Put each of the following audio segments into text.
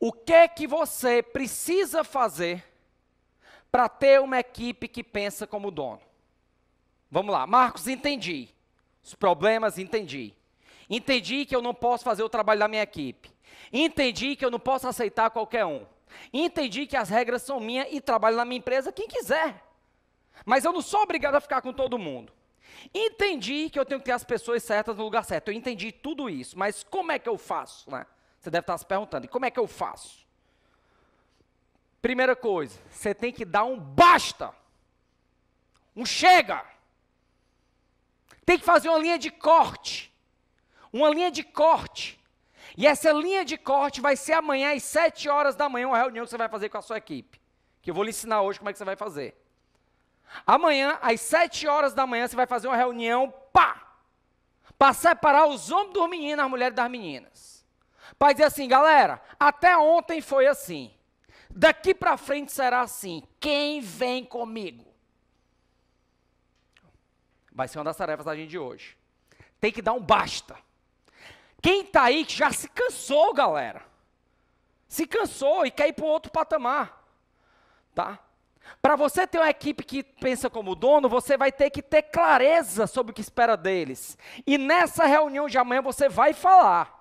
O que é que você precisa fazer para ter uma equipe que pensa como dono? Vamos lá, Marcos, entendi. Os problemas, entendi. Entendi que eu não posso fazer o trabalho da minha equipe. Entendi que eu não posso aceitar qualquer um. Entendi que as regras são minhas e trabalho na minha empresa quem quiser. Mas eu não sou obrigado a ficar com todo mundo. Entendi que eu tenho que ter as pessoas certas no lugar certo. Eu entendi tudo isso, mas como é que eu faço, né? Você deve estar se perguntando: e como é que eu faço? Primeira coisa, você tem que dar um basta, um chega. Tem que fazer uma linha de corte. Uma linha de corte. E essa linha de corte vai ser amanhã às 7 horas da manhã, uma reunião que você vai fazer com a sua equipe. Que eu vou lhe ensinar hoje como é que você vai fazer. Amanhã, às 7 horas da manhã, você vai fazer uma reunião, pá! Para separar os homens dos meninos, as mulheres das meninas. Para dizer assim, galera, até ontem foi assim. Daqui para frente será assim. Quem vem comigo? Vai ser uma das tarefas da gente de hoje. Tem que dar um basta. Quem está aí que já se cansou, galera. Se cansou e quer ir para outro patamar. Tá? Para você ter uma equipe que pensa como dono, você vai ter que ter clareza sobre o que espera deles. E nessa reunião de amanhã você vai falar.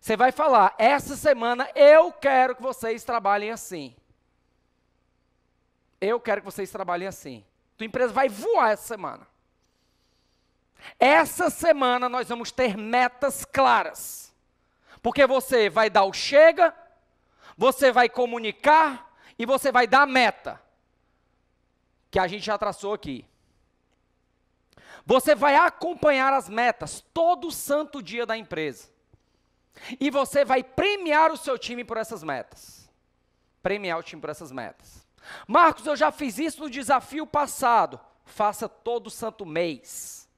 Você vai falar: essa semana eu quero que vocês trabalhem assim. Eu quero que vocês trabalhem assim. Tua empresa vai voar essa semana. Essa semana nós vamos ter metas claras. Porque você vai dar o chega, você vai comunicar e você vai dar a meta. Que a gente já traçou aqui. Você vai acompanhar as metas todo santo dia da empresa. E você vai premiar o seu time por essas metas. Premiar o time por essas metas. Marcos, eu já fiz isso no desafio passado. Faça todo santo mês,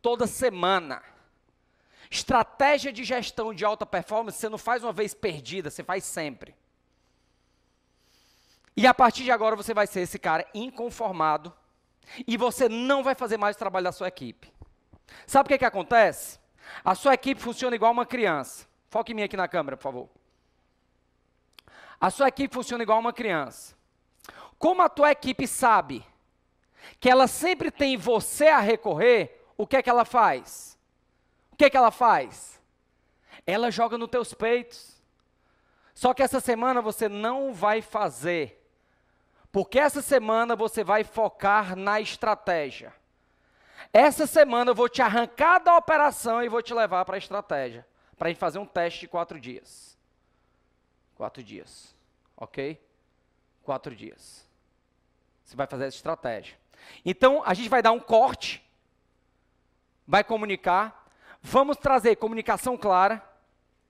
toda semana. Estratégia de gestão de alta performance, você não faz uma vez perdida, você faz sempre. E a partir de agora você vai ser esse cara inconformado e você não vai fazer mais o trabalho da sua equipe. Sabe o que, que acontece? A sua equipe funciona igual uma criança. Foque em mim aqui na câmera, por favor. A sua equipe funciona igual uma criança. Como a tua equipe sabe que ela sempre tem você a recorrer, o que é que ela faz? O que é que ela faz? Ela joga nos teus peitos. Só que essa semana você não vai fazer. Porque essa semana você vai focar na estratégia. Essa semana eu vou te arrancar da operação e vou te levar para a estratégia para a gente fazer um teste de quatro dias. Quatro dias, ok? Quatro dias. Você vai fazer essa estratégia. Então, a gente vai dar um corte, vai comunicar, vamos trazer comunicação clara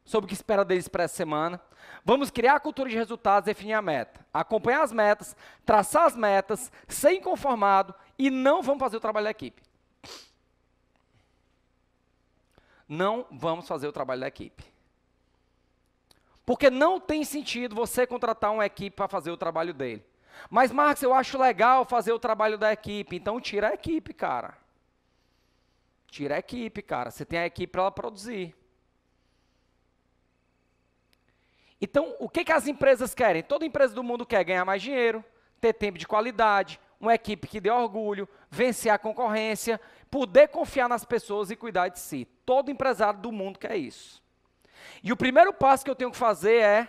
sobre o que espera deles para essa semana, vamos criar a cultura de resultados, definir a meta, acompanhar as metas, traçar as metas, ser inconformado e não vamos fazer o trabalho da equipe. não vamos fazer o trabalho da equipe. Porque não tem sentido você contratar uma equipe para fazer o trabalho dele. Mas, Marcos, eu acho legal fazer o trabalho da equipe. Então, tira a equipe, cara. Tira a equipe, cara. Você tem a equipe para ela produzir. Então, o que, que as empresas querem? Toda empresa do mundo quer ganhar mais dinheiro, ter tempo de qualidade, uma equipe que dê orgulho, vencer a concorrência, poder confiar nas pessoas e cuidar de si. Todo empresário do mundo quer isso. E o primeiro passo que eu tenho que fazer é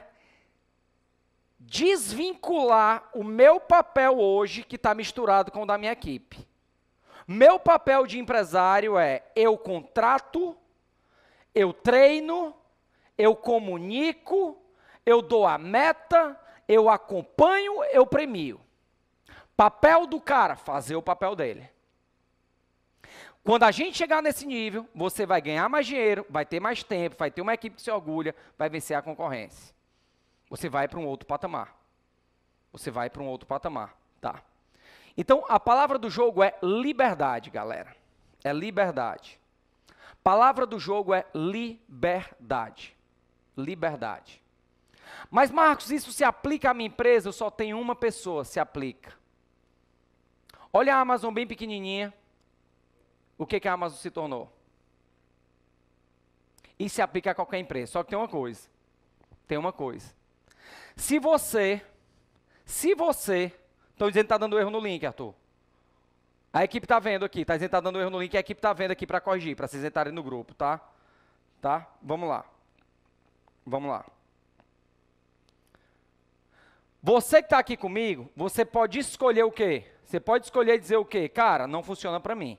desvincular o meu papel hoje, que está misturado com o da minha equipe. Meu papel de empresário é eu contrato, eu treino, eu comunico, eu dou a meta, eu acompanho, eu premio. Papel do cara, fazer o papel dele. Quando a gente chegar nesse nível, você vai ganhar mais dinheiro, vai ter mais tempo, vai ter uma equipe que se orgulha, vai vencer a concorrência. Você vai para um outro patamar. Você vai para um outro patamar, tá? Então, a palavra do jogo é liberdade, galera. É liberdade. Palavra do jogo é liberdade. Liberdade. Mas, Marcos, isso se aplica à minha empresa? Eu só tenho uma pessoa, se aplica. Olha a Amazon bem pequenininha. O que, que a Amazon se tornou? Isso se aplica a qualquer empresa. Só que tem uma coisa. Tem uma coisa. Se você, se você, estou dizendo que está dando erro no link, Arthur. A equipe está vendo aqui, está dizendo que está dando erro no link, a equipe está vendo aqui para corrigir, para vocês entrarem no grupo, tá? Tá? Vamos lá. Vamos lá. Você que está aqui comigo, você pode escolher o quê? Você pode escolher dizer o quê? Cara, não funciona para mim.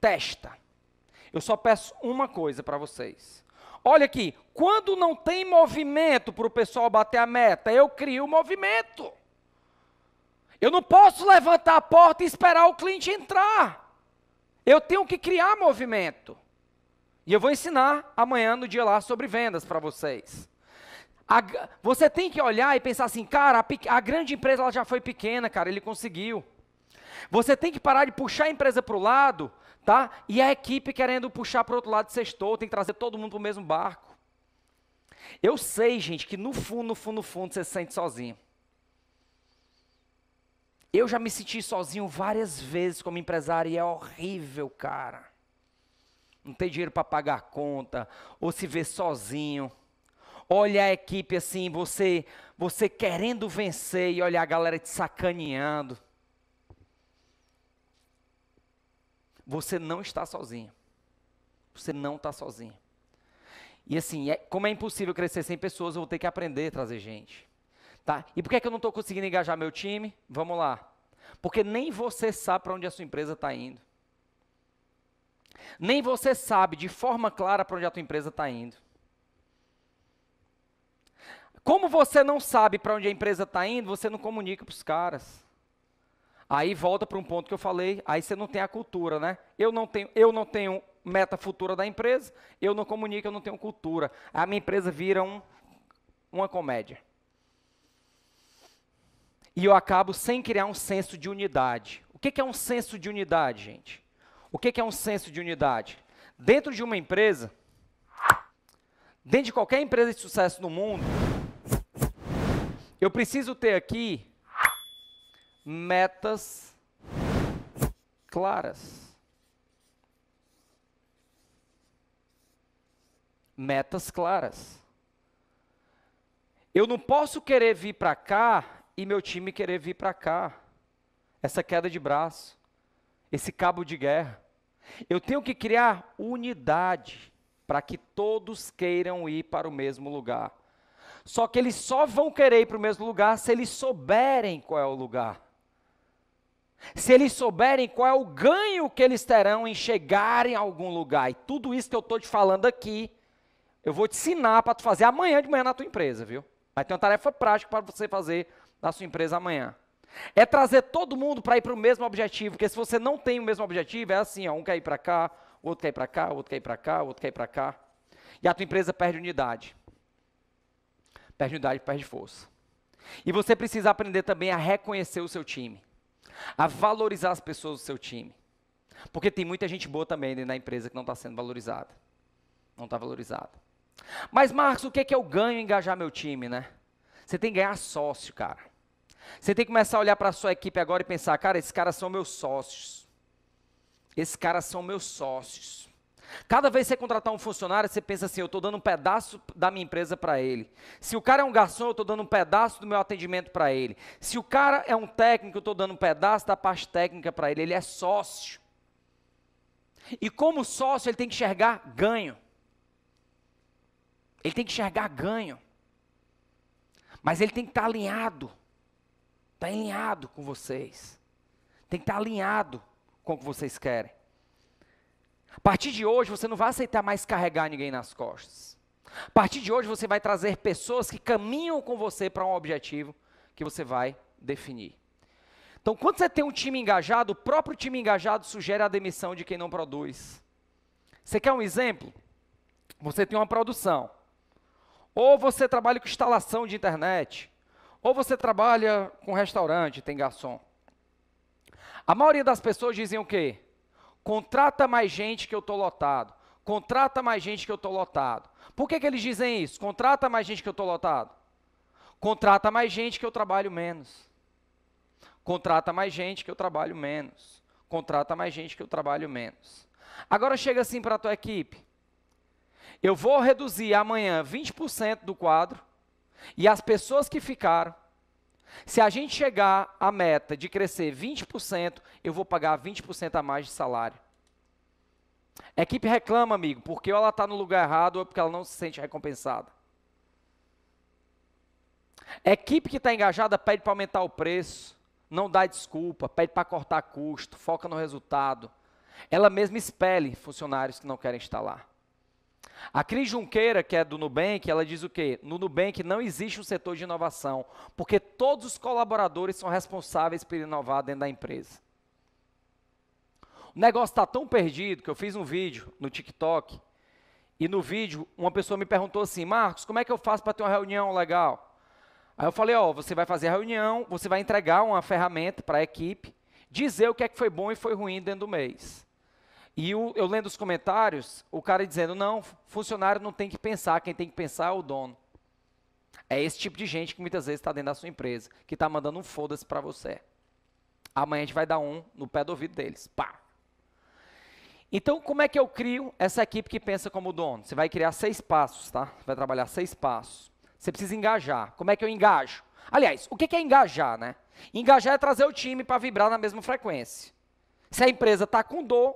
Testa. Eu só peço uma coisa para vocês. Olha aqui, quando não tem movimento para o pessoal bater a meta, eu crio o movimento. Eu não posso levantar a porta e esperar o cliente entrar. Eu tenho que criar movimento. E eu vou ensinar amanhã no dia lá sobre vendas para vocês. A, você tem que olhar e pensar assim, cara, a, a grande empresa ela já foi pequena, cara, ele conseguiu. Você tem que parar de puxar a empresa para o lado, tá? E a equipe querendo puxar para o outro lado de sextou, tem que trazer todo mundo para o mesmo barco. Eu sei, gente, que no fundo, no fundo, no fundo, você se sente sozinho. Eu já me senti sozinho várias vezes como empresário e é horrível, cara. Não ter dinheiro para pagar a conta, ou se ver sozinho olha a equipe assim, você, você querendo vencer e olha a galera te sacaneando. Você não está sozinho. Você não está sozinho. E assim, é, como é impossível crescer sem pessoas, eu vou ter que aprender a trazer gente. Tá? E por que, é que eu não estou conseguindo engajar meu time? Vamos lá. Porque nem você sabe para onde a sua empresa está indo. Nem você sabe de forma clara para onde a tua empresa está indo. Como você não sabe para onde a empresa está indo, você não comunica para os caras. Aí volta para um ponto que eu falei, aí você não tem a cultura, né? Eu não tenho, eu não tenho meta futura da empresa, eu não comunico, eu não tenho cultura. A minha empresa vira um, uma comédia. E eu acabo sem criar um senso de unidade. O que, que é um senso de unidade, gente? O que, que é um senso de unidade? Dentro de uma empresa, dentro de qualquer empresa de sucesso no mundo, eu preciso ter aqui metas claras. Metas claras. Eu não posso querer vir para cá e meu time querer vir para cá. Essa queda de braço, esse cabo de guerra. Eu tenho que criar unidade para que todos queiram ir para o mesmo lugar. Só que eles só vão querer ir para o mesmo lugar se eles souberem qual é o lugar. Se eles souberem qual é o ganho que eles terão em chegar em algum lugar. E tudo isso que eu estou te falando aqui, eu vou te ensinar para tu fazer amanhã de manhã na tua empresa, viu? Vai ter uma tarefa prática para você fazer na sua empresa amanhã. É trazer todo mundo para ir para o mesmo objetivo, porque se você não tem o mesmo objetivo, é assim, ó, um quer ir para cá, o outro quer ir para cá, o outro quer ir para cá, o outro quer ir para cá, e a tua empresa perde unidade perde unidade, perde força. E você precisa aprender também a reconhecer o seu time, a valorizar as pessoas do seu time. Porque tem muita gente boa também dentro da empresa que não está sendo valorizada. Não está valorizada. Mas, Marcos, o que é que eu ganho em engajar meu time, né? Você tem que ganhar sócio, cara. Você tem que começar a olhar para a sua equipe agora e pensar, cara, esses caras são meus sócios. Esses caras são meus sócios. Cada vez que você contratar um funcionário, você pensa assim: eu estou dando um pedaço da minha empresa para ele. Se o cara é um garçom, eu estou dando um pedaço do meu atendimento para ele. Se o cara é um técnico, eu estou dando um pedaço da parte técnica para ele. Ele é sócio. E como sócio, ele tem que enxergar ganho. Ele tem que enxergar ganho. Mas ele tem que estar tá alinhado. Está alinhado com vocês. Tem que estar tá alinhado com o que vocês querem. A partir de hoje, você não vai aceitar mais carregar ninguém nas costas. A partir de hoje, você vai trazer pessoas que caminham com você para um objetivo que você vai definir. Então, quando você tem um time engajado, o próprio time engajado sugere a demissão de quem não produz. Você quer um exemplo? Você tem uma produção. Ou você trabalha com instalação de internet. Ou você trabalha com restaurante, tem garçom. A maioria das pessoas dizem o quê? Contrata mais gente que eu estou lotado. Contrata mais gente que eu estou lotado. Por que, que eles dizem isso? Contrata mais gente que eu estou lotado. Contrata mais gente que eu trabalho menos. Contrata mais gente que eu trabalho menos. Contrata mais gente que eu trabalho menos. Agora chega assim para a tua equipe. Eu vou reduzir amanhã 20% do quadro e as pessoas que ficaram se a gente chegar à meta de crescer 20%, eu vou pagar 20% a mais de salário. A equipe reclama, amigo, porque ela está no lugar errado ou é porque ela não se sente recompensada. A equipe que está engajada pede para aumentar o preço, não dá desculpa, pede para cortar custo, foca no resultado. Ela mesma expele funcionários que não querem estar lá. A Cris Junqueira, que é do Nubank, ela diz o quê? No Nubank não existe um setor de inovação, porque todos os colaboradores são responsáveis por inovar dentro da empresa. O negócio está tão perdido que eu fiz um vídeo no TikTok e no vídeo uma pessoa me perguntou assim, Marcos, como é que eu faço para ter uma reunião legal? Aí eu falei, ó, oh, você vai fazer a reunião, você vai entregar uma ferramenta para a equipe, dizer o que é que foi bom e foi ruim dentro do mês. E o, eu lendo os comentários, o cara dizendo: não, funcionário não tem que pensar, quem tem que pensar é o dono. É esse tipo de gente que muitas vezes está dentro da sua empresa, que está mandando um foda-se para você. Amanhã a gente vai dar um no pé do ouvido deles. Pá! Então, como é que eu crio essa equipe que pensa como dono? Você vai criar seis passos, tá? Você vai trabalhar seis passos. Você precisa engajar. Como é que eu engajo? Aliás, o que é engajar, né? Engajar é trazer o time para vibrar na mesma frequência. Se a empresa está com dor,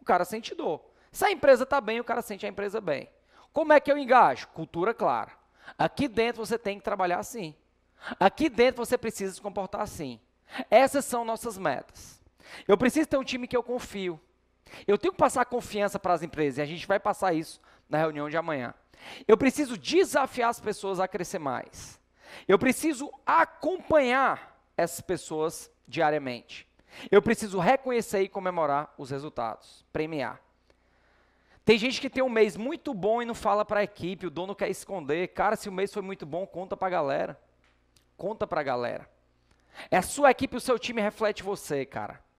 o cara sente dor. Se a empresa está bem, o cara sente a empresa bem. Como é que eu engajo? Cultura clara. Aqui dentro você tem que trabalhar assim. Aqui dentro você precisa se comportar assim. Essas são nossas metas. Eu preciso ter um time que eu confio. Eu tenho que passar confiança para as empresas e a gente vai passar isso na reunião de amanhã. Eu preciso desafiar as pessoas a crescer mais. Eu preciso acompanhar essas pessoas diariamente. Eu preciso reconhecer e comemorar os resultados, premiar. Tem gente que tem um mês muito bom e não fala para a equipe, o dono quer esconder. Cara, se o mês foi muito bom, conta para a galera. Conta para a galera. É a sua equipe, o seu time reflete você, cara.